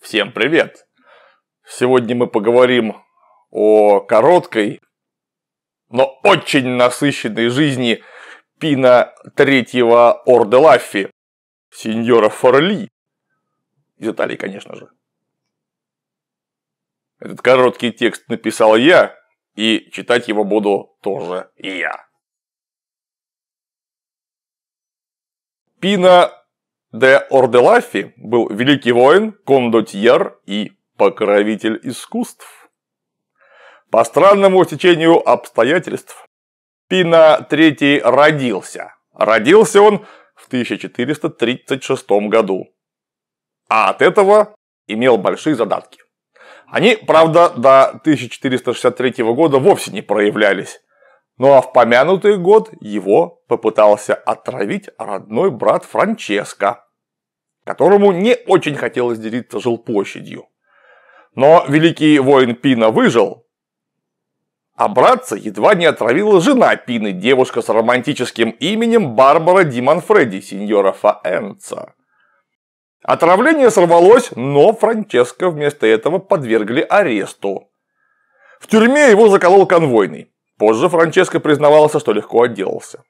Всем привет! Сегодня мы поговорим о короткой, но очень насыщенной жизни Пина Третьего Орде Лаффи, сеньора Форли, из Италии, конечно же. Этот короткий текст написал я, и читать его буду тоже я. Пина Де Орделафи был великий воин, кондотьер и покровитель искусств. По странному течению обстоятельств Пина III родился. Родился он в 1436 году. А от этого имел большие задатки. Они, правда, до 1463 года вовсе не проявлялись. Ну а в помянутый год его попытался отравить родной брат Франческо, которому не очень хотелось делиться жилплощадью. Но великий воин Пина выжил, а братца едва не отравила жена Пины, девушка с романтическим именем Барбара Диманфреди, сеньора Фаэнца. Отравление сорвалось, но Франческо вместо этого подвергли аресту. В тюрьме его заколол конвойный. Позже Франческо признавался, что легко отделался.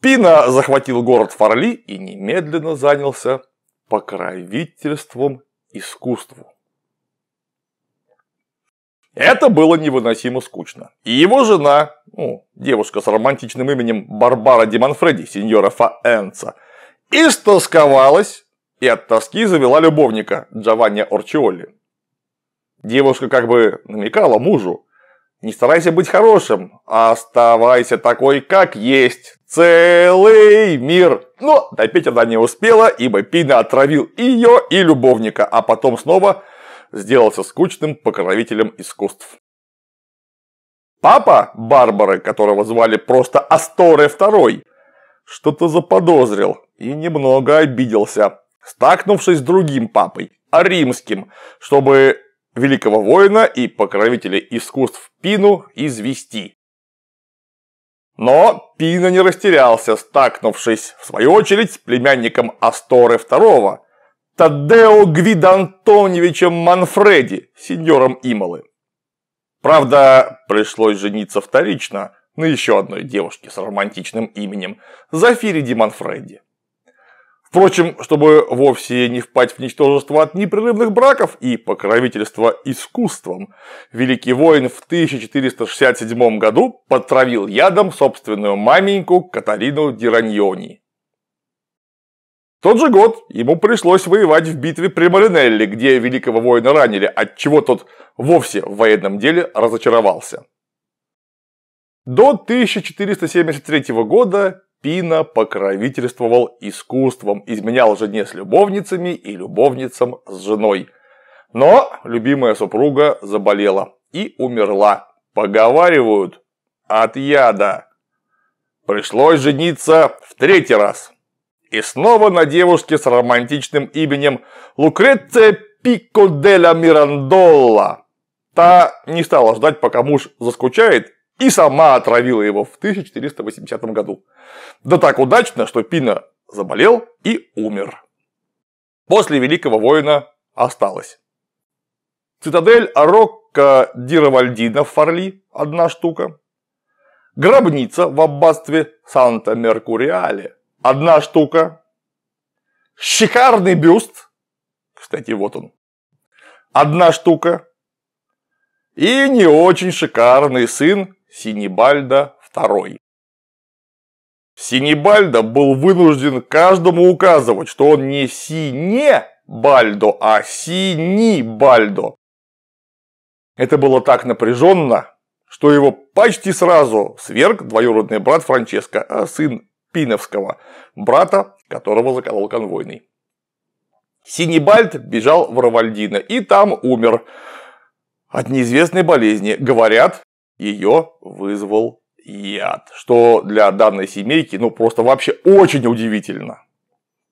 Пина захватил город Фарли и немедленно занялся покровительством искусству. Это было невыносимо скучно. И его жена, ну, девушка с романтичным именем Барбара Диманфреди, сеньора Фаэнца, истосковалась и от тоски завела любовника Джованни Орчиоли. Девушка как бы намекала мужу, не старайся быть хорошим, а оставайся такой, как есть. Целый мир. Но допеть она не успела, ибо Пина отравил и ее, и любовника, а потом снова сделался скучным покровителем искусств. Папа Барбары, которого звали просто Асторе II, что-то заподозрил и немного обиделся, стакнувшись с другим папой, римским, чтобы великого воина и покровителя искусств Пину извести. Но Пина не растерялся, стакнувшись, в свою очередь, с племянником Асторы II, Тадео Гвидантоневичем Манфреди, сеньором Имолы. Правда, пришлось жениться вторично на еще одной девушке с романтичным именем – Зафириде Манфреди. Впрочем, чтобы вовсе не впасть в ничтожество от непрерывных браков и покровительства искусством, Великий воин в 1467 году потравил ядом собственную маменьку Катарину Дираньони. В тот же год ему пришлось воевать в битве при Маринелле, где великого воина ранили, от чего тот вовсе в военном деле разочаровался. До 1473 года Пина покровительствовал искусством, изменял жене с любовницами и любовницам с женой. Но любимая супруга заболела и умерла. Поговаривают, от яда. Пришлось жениться в третий раз. И снова на девушке с романтичным именем Лукреция Пико деля Мирандолла. Та не стала ждать, пока муж заскучает, и сама отравила его в 1480 году. Да так удачно, что Пина заболел и умер. После великого воина осталось. Цитадель Арокко Дировальдина в Фарли – одна штука. Гробница в аббатстве Санта-Меркуриале – одна штука. Шикарный бюст, кстати, вот он, одна штука и не очень шикарный сын Синебальда II. Синебальда был вынужден каждому указывать, что он не Сине-Бальдо, а Сини-Бальдо. Это было так напряженно, что его почти сразу сверг двоюродный брат Франческо, а сын Пиновского, брата, которого заколол конвойный. Синибальд бежал в Равальдино и там умер, от неизвестной болезни. Говорят, ее вызвал яд, что для данной семейки, ну, просто вообще очень удивительно.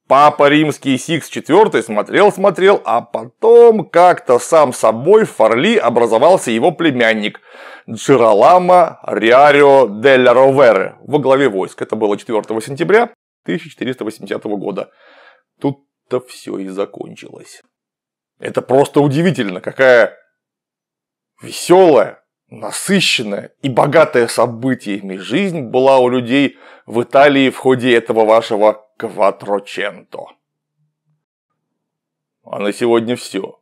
Папа Римский Сикс IV смотрел-смотрел, а потом как-то сам собой в Форли образовался его племянник Джералама Риарио де ла Ровере во главе войск. Это было 4 сентября 1480 года. Тут-то все и закончилось. Это просто удивительно, какая Веселая, насыщенная и богатая событиями жизнь была у людей в Италии в ходе этого вашего кватроченто. А на сегодня все.